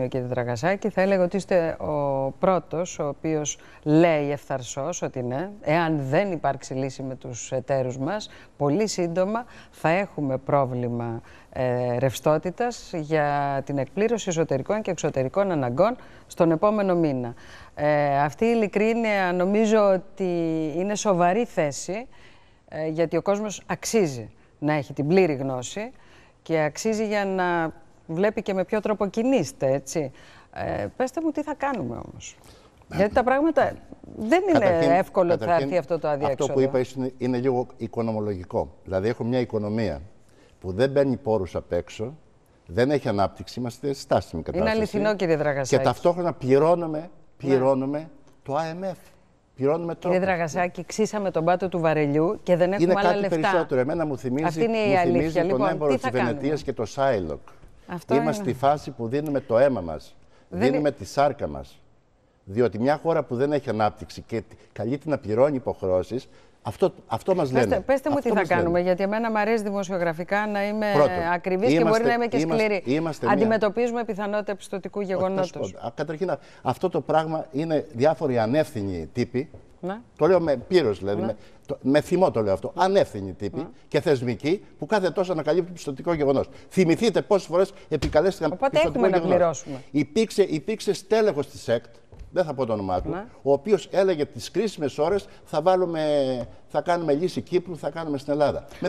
ο κύριε Δραγασάκη, θα έλεγα ότι είστε ο πρώτος ο οποίος λέει ευθαρσός ότι ναι, εάν δεν υπάρξει λύση με τους εταίρους μας, πολύ σύντομα θα έχουμε πρόβλημα ε, ρευστότητας για την εκπλήρωση εσωτερικών και εξωτερικών αναγκών στον επόμενο μήνα. Ε, αυτή η ειλικρίνεια νομίζω ότι είναι σοβαρή θέση, ε, γιατί ο κόσμος αξίζει να έχει την πλήρη γνώση και αξίζει για να βλέπει και με ποιο τρόπο κινείστε, έτσι. Ε, πέστε μου τι θα κάνουμε όμως. Ναι. Γιατί τα πράγματα δεν είναι καταρχήν, εύκολο ότι θα έρθει αυτό το αδιέξοδο. Αυτό που είπα είναι, είναι λίγο οικονομολογικό. Δηλαδή έχουμε μια οικονομία που δεν μπαίνει πόρους απ' έξω, δεν έχει ανάπτυξη, είμαστε στάσιμοι κατάσταση. Είναι αληθινό κύριε Δραγασάκη. Και ταυτόχρονα πληρώνουμε, ναι. πληρώνουμε ναι. το IMF. Πληρώνουμε τρόπο. Κύριε Δραγασάκη, ξύσαμε τον πάτο του βαρελιού και δεν έχουμε είναι άλλα λεφτά. Είναι κάτι περισσότερο. Εμένα μου θυμίζει, Αυτή είναι η μου θυμίζει λοιπόν, τον έμπορο τη Βενετίας και το Σάιλοκ. Αυτό Είμαστε στη φάση που δίνουμε το αίμα μας. Δίνουμε τη σάρκα μας. Διότι μια χώρα που δεν έχει ανάπτυξη και καλείται να πληρώνει υποχρεώσεις, αυτό, αυτό μας λένε. Πετε μου τι θα κάνουμε, γιατί εμένα μου αρέσει δημοσιογραφικά να είμαι ακριβής και μπορεί να είμαι και σκληρή. Αντιμετωπίζουμε μία... πιθανότητα πιστοτικού γεγονότο. Καταρχήν, αυτό το πράγμα είναι διάφοροι ανεύθυνοι τύποι ναι. Το λέω με πύρος δηλαδή. Ναι. Με, θυμό το λέω αυτό. Ναι. Ανεύθυνοι τύποι ναι. και θεσμικοί που κάθε τόσο ανακαλύπτουν πιστοτικό γεγονός. Θυμηθείτε πόσες φορές επικαλέστηκαν Οπότε πιστοτικό Οπότε έχουμε να πληρώσουμε. Υπήρξε, υπήρξε στέλεχος της ΕΚΤ, δεν θα πω το όνομά του, ναι. ο οποίος έλεγε τις κρίσιμες ώρες θα, βάλουμε, θα κάνουμε λύση Κύπρου, θα κάνουμε στην Ελλάδα. Με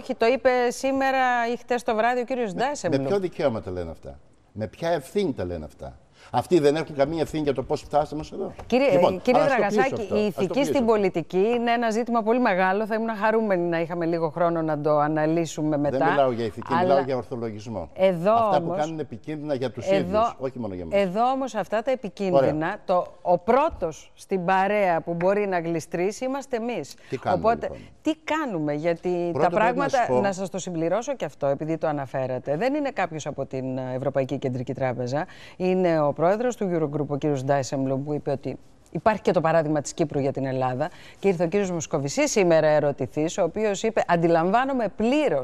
Όχι, το είπε σήμερα ή χτες το βράδυ ο κύριος Ντάσεμπλου. Με, με ποιο δικαίωμα τα λένε αυτά. Με ποια ευθύνη τα λένε αυτά. Αυτοί δεν έχουν καμία ευθύνη για το πώς φτάσαμε εδώ. Κύριε, λοιπόν, ε, κύριε Δραγασάκη, η ηθική στην πολιτική είναι ένα ζήτημα πολύ μεγάλο. Θα ήμουν χαρούμενη να είχαμε λίγο χρόνο να το αναλύσουμε μετά. Δεν μιλάω για ηθική, αλλά... μιλάω για ορθολογισμό. Εδώ αυτά που κάνουν επικίνδυνα για τους ίδιους, όχι μόνο για εμάς. Εδώ όμως αυτά τα επικίνδυνα, το, ο πρώτος στην παρέα που μπορεί να γλιστρήσει είμαστε εμείς. Τι κάνουμε. Οπότε, λοιπόν. τι κάνουμε γιατί τα πράγματα. Να, να σας το συμπληρώσω και αυτό, επειδή το αναφέρατε. Δεν είναι κάποιος από την Ευρωπαϊκή Κεντρική Τράπεζα. Είναι ο ο Πρόεδρος του Eurogroup, ο κ. Ντάισεμλουμ, που είπε ότι Υπάρχει και το παράδειγμα της Κύπρου για την Ελλάδα. Και ήρθε ο κύριος Μοσκοβισή σήμερα ερωτηθής, ο οποίος είπε: Αντιλαμβάνομαι πλήρως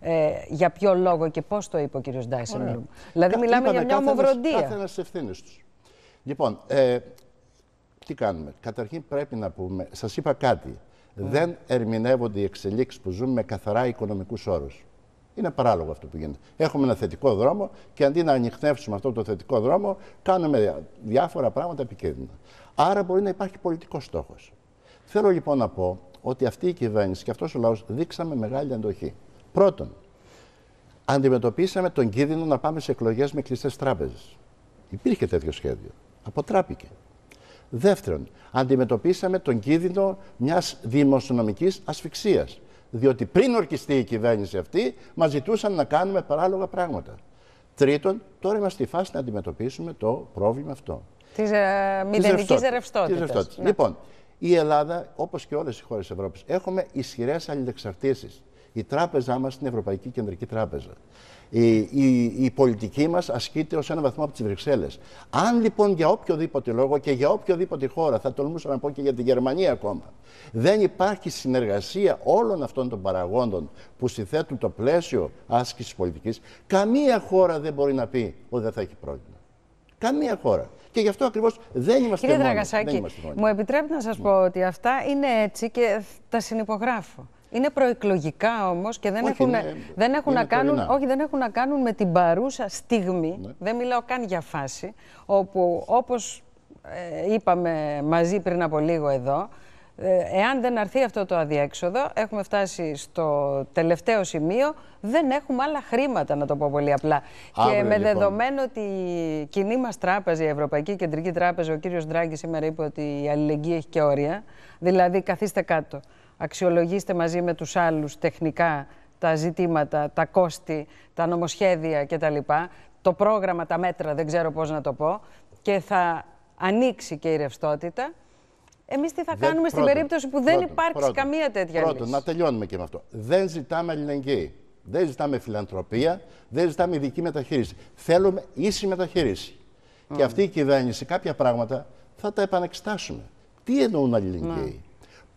ε, για ποιο λόγο και πώς το είπε ο κύριος Ντάισεμπλουμ». Δηλαδή, μιλάμε για μια ομοβροντία. Κάθε ένα ευθύνης ευθύνες τους. Λοιπόν, ε, τι κάνουμε. Καταρχήν πρέπει να πούμε, σας είπα κάτι. Ναι. Δεν ερμηνεύονται οι εξελίξεις που ζούμε με καθαρά οικονομικούς όρους. Είναι παράλογο αυτό που γίνεται. Έχουμε ένα θετικό δρόμο και αντί να ανοιχνεύσουμε αυτό το θετικό δρόμο, κάνουμε διάφορα πράγματα επικίνδυνα. Άρα μπορεί να υπάρχει πολιτικός στόχος. Θέλω λοιπόν να πω ότι αυτή η κυβέρνηση και αυτός ο λαός δείξαμε μεγάλη αντοχή. Πρώτον, αντιμετωπίσαμε τον κίνδυνο να πάμε σε εκλογές με κλειστές τράπεζες. Υπήρχε τέτοιο σχέδιο. Αποτράπηκε. Δεύτερον, αντιμετωπίσαμε τον κίνδυνο μιας δημοσιονομικής ασφυξίας διότι πριν ορκιστεί η κυβέρνηση αυτή, μας ζητούσαν να κάνουμε παράλογα πράγματα. Τρίτον, τώρα είμαστε στη φάση να αντιμετωπίσουμε το πρόβλημα αυτό. Της ε, μηδενικής ρευστότητας. Ναι. Λοιπόν, η Ελλάδα, όπως και όλες οι χώρες τη Ευρώπης, έχουμε ισχυρές αλληλεξαρτήσεις. Η τράπεζά μας είναι η Ευρωπαϊκή Κεντρική Τράπεζα η, η, η πολιτική μας ασκείται ως ένα βαθμό από τις Βρυξέλλες. Αν λοιπόν για οποιοδήποτε λόγο και για οποιοδήποτε χώρα, θα τολμούσα να πω και για τη Γερμανία ακόμα, δεν υπάρχει συνεργασία όλων αυτών των παραγόντων που συνθέτουν το πλαίσιο άσκησης πολιτικής, καμία χώρα δεν μπορεί να πει ότι δεν θα έχει πρόβλημα. Καμία χώρα. Και γι' αυτό ακριβώς δεν είμαστε Κύριε Κύριε Δραγασάκη, μου επιτρέπετε να σας πω ότι αυτά είναι έτσι και τα συνυπογράφω. Είναι προεκλογικά όμως και δεν όχι, έχουν, είναι, δεν έχουν να κάνουν, όχι, δεν έχουν να κάνουν με την παρούσα στιγμή. Ναι. Δεν μιλάω καν για φάση. Όπου όπως ε, είπαμε μαζί πριν από λίγο εδώ, ε, εάν δεν αρθεί αυτό το αδιέξοδο, έχουμε φτάσει στο τελευταίο σημείο, δεν έχουμε άλλα χρήματα, να το πω πολύ απλά. και με λοιπόν. δεδομένο ότι η κοινή μας τράπεζα, η Ευρωπαϊκή Κεντρική Τράπεζα, ο κύριος Ντράγκης σήμερα είπε ότι η αλληλεγγύη έχει και όρια, δηλαδή καθίστε κάτω αξιολογήστε μαζί με τους άλλους τεχνικά τα ζητήματα, τα κόστη, τα νομοσχέδια κτλ. Το πρόγραμμα, τα μέτρα, δεν ξέρω πώς να το πω. Και θα ανοίξει και η ρευστότητα. Εμείς τι θα κάνουμε πρώτον, στην περίπτωση που δεν υπάρξει πρώτον, καμία τέτοια πρώτον, να τελειώνουμε και με αυτό. Δεν ζητάμε αλληλεγγύη. Δεν ζητάμε φιλανθρωπία, δεν ζητάμε ειδική μεταχείριση. Θέλουμε ίση μεταχείριση. Και αυτή η κυβέρνηση κάποια πράγματα θα τα επανεξετάσουμε. Τι εννοούν αλληλεγγύη. Mm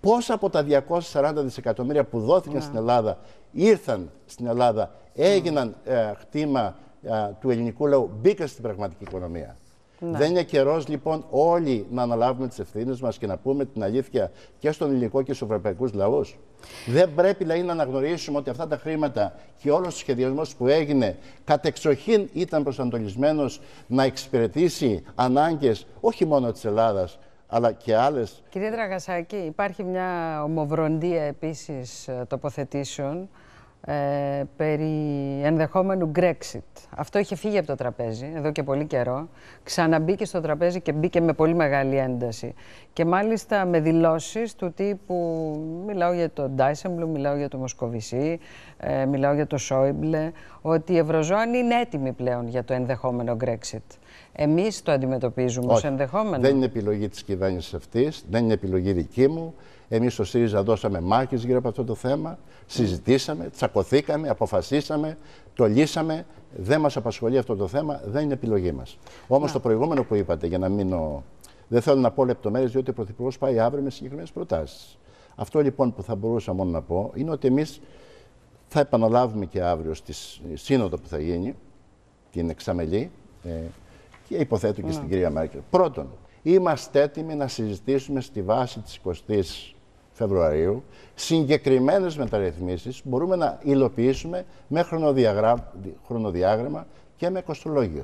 πόσα από τα 240 δισεκατομμύρια που δόθηκαν ναι. στην Ελλάδα ήρθαν στην Ελλάδα, έγιναν ε, χτήμα ε, του ελληνικού λαού, μπήκαν στην πραγματική οικονομία. Ναι. Δεν είναι καιρός λοιπόν όλοι να αναλάβουμε τις ευθύνες μας και να πούμε την αλήθεια και στον ελληνικό και στους ευρωπαϊκούς λαούς. Δεν πρέπει λέει, να αναγνωρίσουμε ότι αυτά τα χρήματα και όλος ο σχεδιασμός που έγινε κατεξοχήν ήταν προσανατολισμένος να εξυπηρετήσει ανάγκες όχι μόνο της Ελλάδας αλλά και άλλες. Κύριε Δραγασάκη, υπάρχει μια ομοβροντία επίσης ε, τοποθετήσεων ε, περί ενδεχόμενου Brexit. Αυτό είχε φύγει από το τραπέζι εδώ και πολύ καιρό. Ξαναμπήκε στο τραπέζι και μπήκε με πολύ μεγάλη ένταση. Και μάλιστα με δηλώσεις του τύπου μιλάω για τον Ντάισεμπλου, μιλάω για τον Μοσκοβισή, ε, μιλάω για τον Σόιμπλε, ότι η Ευρωζώνη είναι έτοιμη πλέον για το ενδεχόμενο Brexit. Εμείς το αντιμετωπίζουμε ως ενδεχόμενο. Δεν είναι επιλογή της κυβέρνησης αυτής, δεν είναι επιλογή δική μου. Εμείς στο ΣΥΡΙΖΑ δώσαμε μάχες γύρω από αυτό το θέμα. Συζητήσαμε, τσακωθήκαμε, αποφασίσαμε, το λύσαμε. Δεν μας απασχολεί αυτό το θέμα, δεν είναι επιλογή μας. Όμως το προηγούμενο που είπατε, για να μείνω. Δεν θέλω να πω λεπτομέρειες, διότι ο Πρωθυπουργός πάει αύριο με συγκεκριμένες προτάσεις. Αυτό λοιπόν που θα μπορούσα μόνο να πω είναι ότι εμείς θα επαναλάβουμε και αύριο στη σύνοδο που θα γίνει, την εξαμελή, ε, και υποθέτω και στην κυρία Μέρκελ. Πρώτον, είμαστε έτοιμοι να συζητήσουμε στη βάση της 20 Φεβρουαρίου συγκεκριμένες μεταρρυθμίσεις μπορούμε να υλοποιήσουμε με χρονοδιάγραμμα και με κοστολόγιο.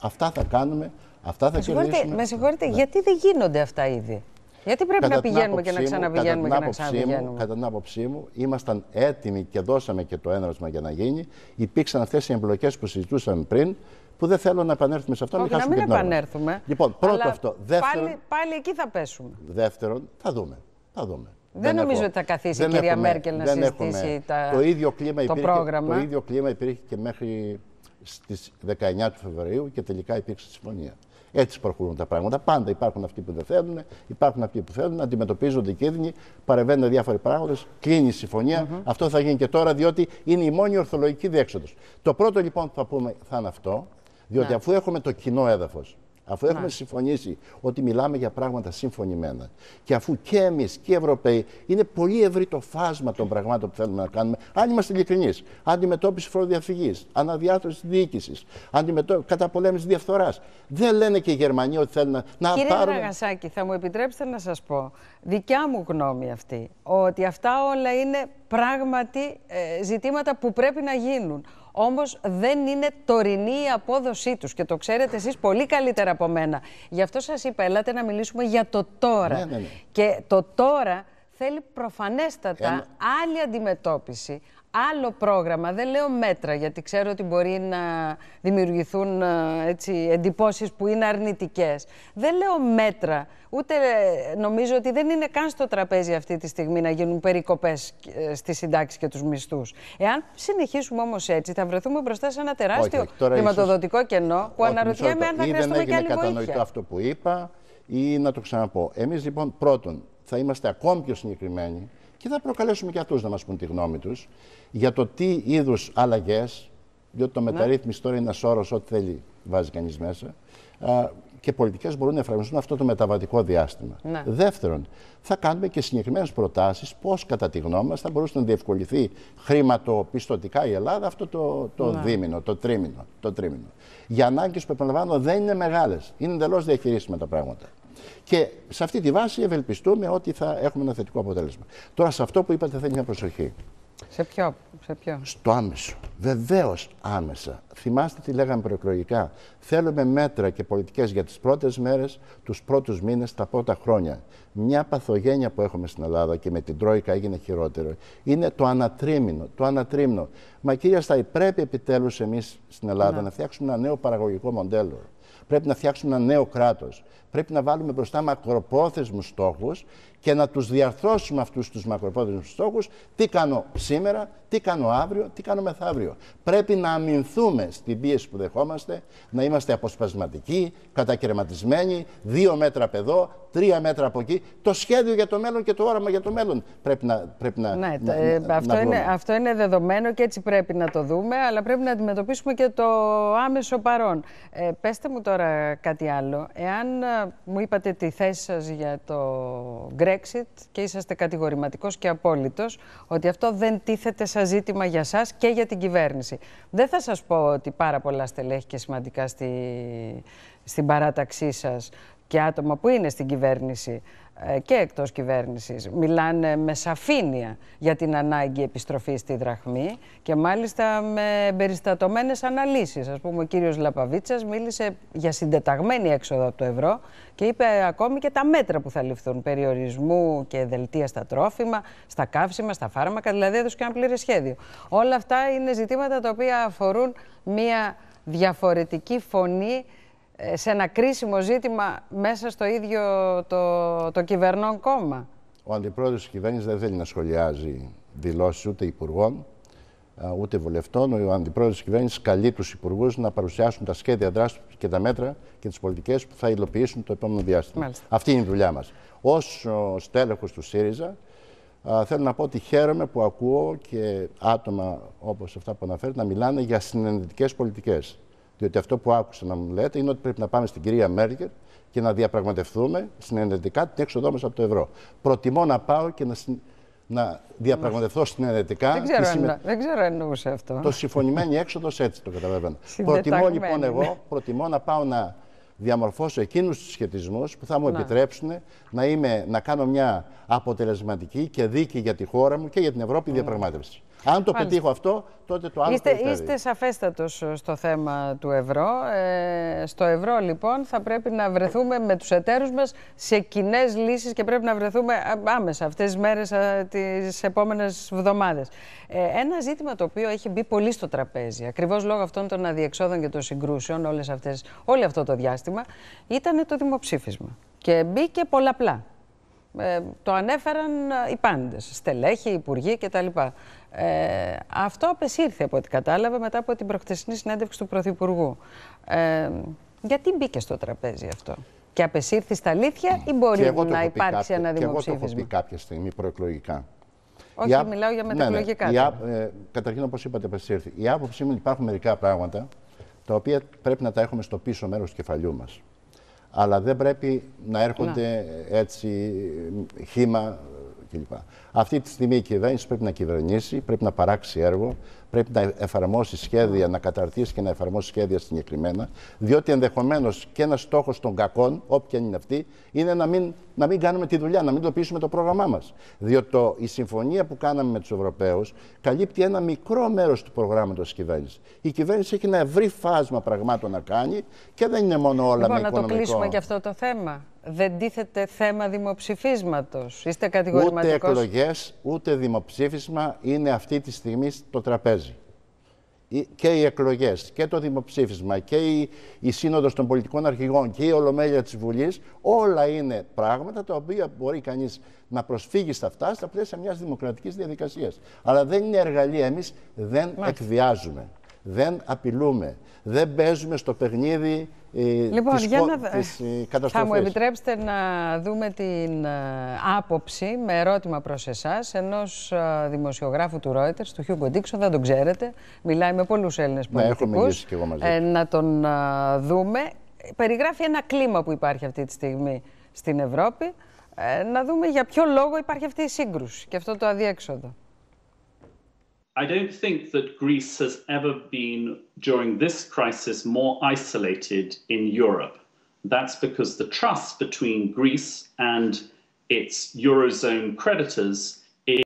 Αυτά θα κάνουμε, αυτά θα κερδίσουμε. Με συγχωρείτε, ναι. γιατί δεν γίνονται αυτά ήδη. Γιατί πρέπει να πηγαίνουμε και να ξαναπηγαίνουμε και να ξαναπηγαίνουμε. κατά την άποψή μου, ήμασταν έτοιμοι και δώσαμε και το έναρσμα για να γίνει. Υπήρξαν αυτές οι εμπλοκές που συζητούσαμε πριν, που δεν θέλω να επανέλθουμε σε αυτό. Όχι, μην να μην επανέλθουμε. Λοιπόν, πρώτο Αλλά αυτό. Δεύτερον, πάλι, πάλι εκεί θα πέσουμε. Δεύτερον, θα δούμε. Θα δούμε. Δεν, νομίζω ότι θα καθίσει η κυρία Μέρκελ να συζητήσει τα, το, ίδιο κλίμα το υπήρχε, πρόγραμμα. Το ίδιο κλίμα υπήρχε και μέχρι στις 19 του Φεβρουαρίου και τελικά υπήρξε συμφωνία. Έτσι προχωρούν τα πράγματα. Πάντα υπάρχουν αυτοί που δεν θέλουν, υπάρχουν αυτοί που θέλουν, αντιμετωπίζονται κίνδυνοι, παρεμβαίνουν διάφοροι πράγματα, κλείνει η συμφωνία. Αυτό θα γίνει και τώρα, διότι είναι η μόνη ορθολογική διέξοδος. Το πρώτο λοιπόν που θα πούμε θα είναι αυτό, διότι ναι. αφού έχουμε το κοινό έδαφος, Αφού έχουμε συμφωνήσει ότι μιλάμε για πράγματα συμφωνημένα και αφού και εμείς και οι Ευρωπαίοι είναι πολύ ευρύ το φάσμα των πραγμάτων που θέλουμε να κάνουμε, αν είμαστε ειλικρινείς, αντιμετώπιση φοροδιαφυγής, αναδιάθρωση τη διοίκησης, αντιμετώ... καταπολέμησης διαφθοράς. Δεν λένε και οι Γερμανοί ότι θέλουν να, Κύριε πάρουν. Κύριε Ραγασάκη, θα μου επιτρέψετε να σας πω, δικιά μου γνώμη αυτή, ότι αυτά όλα είναι πράγματι ε, ζητήματα που πρέπει να γίνουν. Όμως δεν είναι τωρινή η απόδοσή τους και το ξέρετε εσείς πολύ καλύτερα από μένα. Γι' αυτό σας είπα, ελάτε να μιλήσουμε για το τώρα. Ναι, ναι, ναι. Και το τώρα θέλει προφανέστατα άλλη αντιμετώπιση, άλλο πρόγραμμα, δεν λέω μέτρα, γιατί ξέρω ότι μπορεί να δημιουργηθούν ε, έτσι, εντυπώσεις που είναι αρνητικές. Δεν λέω μέτρα, ούτε ε, νομίζω ότι δεν είναι καν στο τραπέζι αυτή τη στιγμή να γίνουν περικοπές ε, στις συντάξεις και τους μισθούς. Εάν συνεχίσουμε όμως έτσι, θα βρεθούμε μπροστά σε ένα τεράστιο χρηματοδοτικό ίσως... κενό που αναρωτιέμαι αν θα χρειαστούμε και άλλη βοήθεια. Δεν κατανοητό αυτό που είπα ή να το ξαναπώ. Εμείς λοιπόν πρώτον θα είμαστε ακόμη πιο συγκεκριμένοι και θα προκαλέσουμε και αυτούς να μας πούν τη γνώμη τους για το τι είδους αλλαγές. Διότι το ναι. μεταρρύθμιση τώρα είναι ένα όρο, ό,τι θέλει βάζει κανείς μέσα. Α, και πολιτικές μπορούν να εφαρμοστούν αυτό το μεταβατικό διάστημα. Ναι. Δεύτερον, θα κάνουμε και συγκεκριμένες προτάσεις πώς, κατά τη γνώμη μας, θα μπορούσε να διευκολυθεί χρηματοπιστωτικά η Ελλάδα αυτό το, το ναι. δίμηνο, το τρίμηνο, το τρίμηνο. Για ανάγκες που, επαναλαμβάνω, δεν είναι μεγάλες. Είναι εντελώς διαχειρίσιμα τα πράγματα. Και σε αυτή τη βάση ευελπιστούμε ότι θα έχουμε ένα θετικό αποτέλεσμα. Τώρα σε αυτό που είπατε θέλει μια προσοχή. Σε ποιο, Στο άμεσο. Βεβαίως άμεσα. Θυμάστε τι λέγαμε προεκλογικά. Θέλουμε μέτρα και πολιτικές για τις πρώτες μέρες, τους πρώτους μήνες, τα πρώτα χρόνια. Μια παθογένεια που έχουμε στην Ελλάδα και με την Τρόικα έγινε χειρότερο είναι το ανατρίμηνο. Το ανατρίμηνο. Μα κυρία Στάι, πρέπει επιτέλους εμείς στην Ελλάδα να. να φτιάξουμε ένα νέο παραγωγικό μοντέλο. Πρέπει να φτιάξουμε ένα νέο κράτος πρέπει να βάλουμε μπροστά μακροπρόθεσμους στόχους και να τους διαρθρώσουμε αυτούς τους μακροπρόθεσμους στόχους. Τι κάνω σήμερα, τι κάνω αύριο, τι κάνω μεθαύριο. Πρέπει να αμυνθούμε στην πίεση που δεχόμαστε, να είμαστε αποσπασματικοί, κατακαιρματισμένοι, δύο μέτρα από εδώ, τρία μέτρα από εκεί. Το σχέδιο για το μέλλον και το όραμα για το μέλλον πρέπει να, πρέπει να, ναι, ε, αυτό, είναι, αυτό είναι δεδομένο και έτσι πρέπει να το δούμε, αλλά πρέπει να αντιμετωπίσουμε και το άμεσο παρόν. Ε, πέστε μου τώρα κάτι άλλο. Εάν μου είπατε τη θέση σας για το Brexit και είσαστε κατηγορηματικός και απόλυτος ότι αυτό δεν τίθεται σαν ζήτημα για σας και για την κυβέρνηση. Δεν θα σας πω ότι πάρα πολλά στελέχη και σημαντικά στη, στην παράταξή σας και άτομα που είναι στην κυβέρνηση ε, και εκτός κυβέρνησης μιλάνε με σαφήνεια για την ανάγκη επιστροφής στη δραχμή και μάλιστα με περιστατωμένες αναλύσεις. Ας πούμε ο κύριος Λαπαβίτσας μίλησε για συντεταγμένη έξοδο από το ευρώ και είπε ακόμη και τα μέτρα που θα ληφθούν περιορισμού και δελτία στα τρόφιμα, στα καύσιμα, στα φάρμακα, δηλαδή έδωσε και ένα πλήρες σχέδιο. Όλα αυτά είναι ζητήματα τα οποία αφορούν μια διαφορετική φωνή ε, σε ένα κρίσιμο ζήτημα μέσα στο ίδιο το, το κυβερνών κόμμα. Ο αντιπρόεδρος της κυβέρνησης δεν θέλει να σχολιάζει δηλώσεις ούτε υπουργών ε, ούτε βουλευτών. Ο αντιπρόεδρος της κυβέρνησης καλεί τους υπουργούς να παρουσιάσουν τα σχέδια δράσης και τα μέτρα και τις πολιτικές που θα υλοποιήσουν το επόμενο διάστημα. Μάλιστα. Αυτή είναι η δουλειά μας. Ως στέλεχος του ΣΥΡΙΖΑ ε, θέλω να πω ότι χαίρομαι που ακούω και άτομα όπως αυτά που αναφέρετε να μιλάνε για συνενετικές πολιτικές. Διότι αυτό που άκουσα να μου λέτε είναι ότι πρέπει να πάμε στην κυρία Μέρκελ και να διαπραγματευτούμε συνενετικά την έξοδό μας από το ευρώ. Προτιμώ να πάω και να, συν... να διαπραγματευτώ συνενετικά. Δεν ξέρω, συμμε... δεν ξέρω εννοούσε αυτό. Το συμφωνημένο έξοδος έτσι το καταλαβαίνω. Προτιμώ λοιπόν εγώ προτιμώ να πάω να διαμορφώσω εκείνους τους σχετισμούς που θα μου να. επιτρέψουν να, είμαι, να κάνω μια αποτελεσματική και δίκη για τη χώρα μου και για την Ευρώπη mm. διαπραγμάτευση. Αν το πετύχω αυτό, τότε το άλλο είστε, είστε σαφέστατος ε, στο θέμα του ευρώ. Ε, στο ευρώ, λοιπόν, θα πρέπει να βρεθούμε με τους εταίρους μας σε κοινές λύσεις και πρέπει να βρεθούμε άμεσα αυτές τις μέρες, τις επόμενες εβδομάδες. Ε, ένα ζήτημα το οποίο έχει μπει πολύ στο τραπέζι, ακριβώς λόγω αυτών των αδιεξόδων και των συγκρούσεων όλες αυτές, όλο αυτό το διάστημα, ήταν το δημοψήφισμα. Και μπήκε πολλαπλά. Ε, το ανέφεραν ε, οι πάντες, στελέχοι, υπουργοί κτλ. Ε, αυτό απεσύρθη από ό,τι κατάλαβα μετά από την προχθεσινή συνέντευξη του Πρωθυπουργού. Ε, γιατί μπήκε στο τραπέζι αυτό και απεσύρθη στα αλήθεια ή μπορεί να υπάρξει κάποιο, ένα δημοψήφισμα. Και εγώ το έχω πει κάποια στιγμή προεκλογικά. Όχι, η μπορει να υπαρξει ενα δημοψηφισμα και εγω το εχω πει καποια στιγμη προεκλογικα οχι η μιλαω για μετεκλογικά. Ναι, ναι. ε, καταρχήν, όπως είπατε, απεσηρθη Η άποψή μου υπάρχουν μερικά πράγματα τα οποία πρέπει να τα έχουμε στο πίσω μέρος του κεφαλιού μας. Αλλά δεν πρέπει να έρχονται να. έτσι ε, χήμα ε, κλπ. Αυτή τη στιγμή η κυβέρνηση πρέπει να κυβερνήσει, πρέπει να παράξει έργο, πρέπει να εφαρμόσει σχέδια, να καταρτήσει και να εφαρμόσει σχέδια συγκεκριμένα. Διότι ενδεχομένως και ένας στόχος των κακών, όποια είναι αυτή, είναι να μην, να μην κάνουμε τη δουλειά, να μην υλοποιήσουμε το πρόγραμμά μας. Διότι η συμφωνία που κάναμε με τους Ευρωπαίους καλύπτει ένα μικρό μέρος του προγράμματος της κυβέρνησης. Η κυβέρνηση έχει ένα ευρύ φάσμα πραγμάτων να κάνει και δεν είναι μόνο όλα λοιπόν, με οικονομικό. να το κλείσουμε και αυτό το θέμα. Δεν τίθεται θέμα δημοψηφίσματος. Είστε κατηγορηματικός. Ούτε εκλογές, ούτε δημοψήφισμα είναι αυτή τη στιγμή στο τραπέζι. Και οι εκλογές και το δημοψήφισμα και η, η σύνοδος των πολιτικών αρχηγών και η ολομέλεια της Βουλής όλα είναι πράγματα τα οποία μπορεί κανείς να προσφύγει στα αυτά στα πλαίσια μιας δημοκρατικής διαδικασίας. Αλλά δεν είναι εργαλεία. Εμείς δεν Μάλιστα. εκβιάζουμε, δεν απειλούμε, δεν παίζουμε στο παιχνίδι ε, λοιπόν, ε, Θα μου επιτρέψετε να δούμε την ε, άποψη με ερώτημα προς εσάς ενός ε, δημοσιογράφου του Reuters, του Χιούγκο Ντίξο, δεν τον ξέρετε. Μιλάει με πολλούς Έλληνες ναι, πολιτικούς. Ναι, μαζί. Ε, να τον δούμε. Περιγράφει ένα κλίμα που υπάρχει αυτή τη στιγμή στην Ευρώπη. να δούμε για ποιο λόγο υπάρχει αυτή η σύγκρουση και αυτό το αδιέξοδο. I don't think that Greece has ever been, during this crisis, more isolated in Europe. That's because the trust between Greece and its Eurozone creditors